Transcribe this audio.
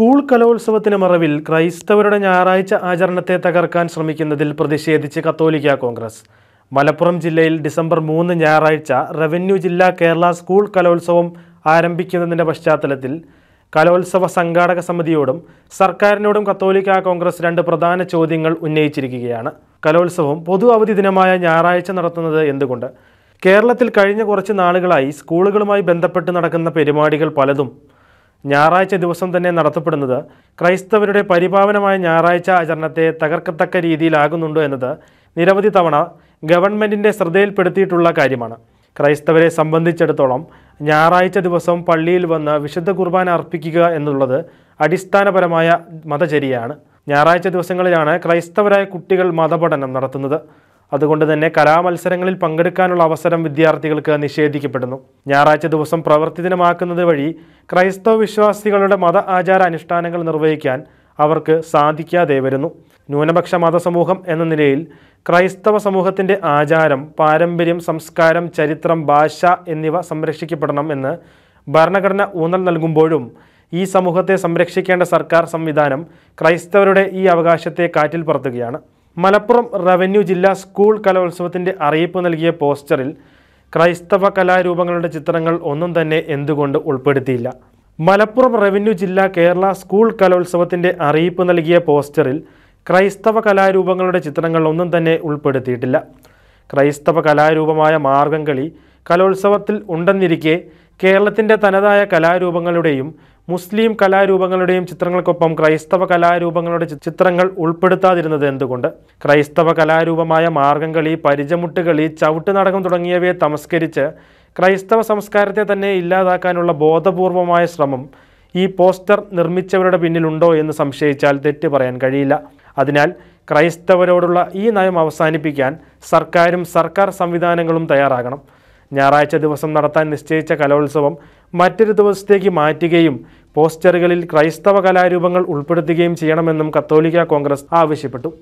school കലോത്സവത്തിന് മറവിൽ ക്രൈസ്തവരുടെ ഞായറാഴ്ച ആചരണത്തെ തകർക്കാൻ ശ്രമിക്കുന്നതിൽ പ്രതിഷേധിച്ച് കത്തോലിക്ക കോൺഗ്രസ് മലപ്പുറം ജില്ലയിൽ ഡിസംബർ മൂന്ന് ഞായറാഴ്ച റവന്യൂ ജില്ലാ കേരള സ്കൂൾ കലോത്സവം ആരംഭിക്കുന്നതിൻ്റെ പശ്ചാത്തലത്തിൽ കലോത്സവ സംഘാടക സമിതിയോടും സർക്കാരിനോടും കത്തോലിക്ക കോൺഗ്രസ് രണ്ട് പ്രധാന ചോദ്യങ്ങൾ ഉന്നയിച്ചിരിക്കുകയാണ് കലോത്സവം പൊതു അവധി ദിനമായ ഞായറാഴ്ച നടത്തുന്നത് എന്തുകൊണ്ട് കേരളത്തിൽ കഴിഞ്ഞ കുറച്ച് നാളുകളായി സ്കൂളുകളുമായി ബന്ധപ്പെട്ട് നടക്കുന്ന പരിപാടികൾ പലതും ഞായറാഴ്ച ദിവസം തന്നെ നടത്തപ്പെടുന്നത് ക്രൈസ്തവരുടെ പരിപാവനമായ ഞായറാഴ്ച ആചരണത്തെ തകർക്കത്തക്ക രീതിയിലാകുന്നുണ്ടോ എന്നത് നിരവധി തവണ ഗവൺമെൻറ്റിൻ്റെ ശ്രദ്ധയിൽപ്പെടുത്തിയിട്ടുള്ള കാര്യമാണ് ക്രൈസ്തവരെ സംബന്ധിച്ചിടത്തോളം ഞായറാഴ്ച ദിവസം പള്ളിയിൽ വന്ന് വിശുദ്ധ കുർബാന അർപ്പിക്കുക എന്നുള്ളത് അടിസ്ഥാനപരമായ മതചര്യയാണ് ഞായറാഴ്ച ദിവസങ്ങളിലാണ് ക്രൈസ്തവരായ കുട്ടികൾ മതപഠനം നടത്തുന്നത് അതുകൊണ്ട് തന്നെ കലാമത്സരങ്ങളിൽ പങ്കെടുക്കാനുള്ള അവസരം വിദ്യാർത്ഥികൾക്ക് നിഷേധിക്കപ്പെടുന്നു ഞായറാഴ്ച ദിവസം പ്രവൃത്തി ദിനമാക്കുന്നത് വഴി ക്രൈസ്തവ വിശ്വാസികളുടെ മത ആചാര അനുഷ്ഠാനങ്ങൾ നിർവഹിക്കാൻ അവർക്ക് സാധിക്കാതെ വരുന്നു ന്യൂനപക്ഷ മതസമൂഹം എന്ന നിലയിൽ ക്രൈസ്തവ സമൂഹത്തിൻ്റെ ആചാരം പാരമ്പര്യം സംസ്കാരം ചരിത്രം ഭാഷ എന്നിവ സംരക്ഷിക്കപ്പെടണം എന്ന് ഭരണഘടന ഊന്നൽ നൽകുമ്പോഴും ഈ സമൂഹത്തെ സംരക്ഷിക്കേണ്ട സർക്കാർ സംവിധാനം ക്രൈസ്തവരുടെ ഈ അവകാശത്തെ കാറ്റിൽ പറത്തുകയാണ് മലപ്പുറം റവന്യൂ ജില്ലാ സ്കൂൾ കലോത്സവത്തിൻ്റെ അറിയിപ്പ് നൽകിയ പോസ്റ്ററിൽ ക്രൈസ്തവ കലാരൂപങ്ങളുടെ ചിത്രങ്ങൾ ഒന്നും തന്നെ എന്തുകൊണ്ട് ഉൾപ്പെടുത്തിയില്ല മലപ്പുറം റവന്യൂ ജില്ലാ കേരള സ്കൂൾ കലോത്സവത്തിൻ്റെ അറിയിപ്പ് നൽകിയ പോസ്റ്ററിൽ ക്രൈസ്തവ കലാരൂപങ്ങളുടെ ചിത്രങ്ങൾ ഒന്നും തന്നെ ഉൾപ്പെടുത്തിയിട്ടില്ല ക്രൈസ്തവ കലാരൂപമായ മാർഗംകളി കലോത്സവത്തിൽ ഉണ്ടെന്നിരിക്കെ കേരളത്തിൻ്റെ തനതായ കലാരൂപങ്ങളുടെയും മുസ്ലിം കലാരൂപങ്ങളുടെയും ചിത്രങ്ങൾക്കൊപ്പം ക്രൈസ്തവ കലാരൂപങ്ങളുടെ ചിത്രങ്ങൾ ഉൾപ്പെടുത്താതിരുന്നത് എന്തുകൊണ്ട് ക്രൈസ്തവ കലാരൂപമായ മാർഗംകളി പരിചമുട്ടുകളി ചവിട്ടുനാടകം തുടങ്ങിയവയെ തമസ്കരിച്ച് ക്രൈസ്തവ സംസ്കാരത്തെ തന്നെ ഇല്ലാതാക്കാനുള്ള ബോധപൂർവമായ ശ്രമം ഈ പോസ്റ്റർ നിർമ്മിച്ചവരുടെ പിന്നിലുണ്ടോ എന്ന് സംശയിച്ചാൽ തെറ്റ് പറയാൻ കഴിയില്ല അതിനാൽ ക്രൈസ്തവരോടുള്ള ഈ നയം അവസാനിപ്പിക്കാൻ സർക്കാരും സർക്കാർ സംവിധാനങ്ങളും തയ്യാറാകണം ഞായറാഴ്ച ദിവസം നടത്താൻ നിശ്ചയിച്ച കലോത്സവം മറ്റൊരു ദിവസത്തേക്ക് മാറ്റുകയും പോസ്റ്ററുകളിൽ ക്രൈസ്തവ കലാരൂപങ്ങൾ ഉൾപ്പെടുത്തുകയും ചെയ്യണമെന്നും കത്തോലിക്ക കോൺഗ്രസ് ആവശ്യപ്പെട്ടു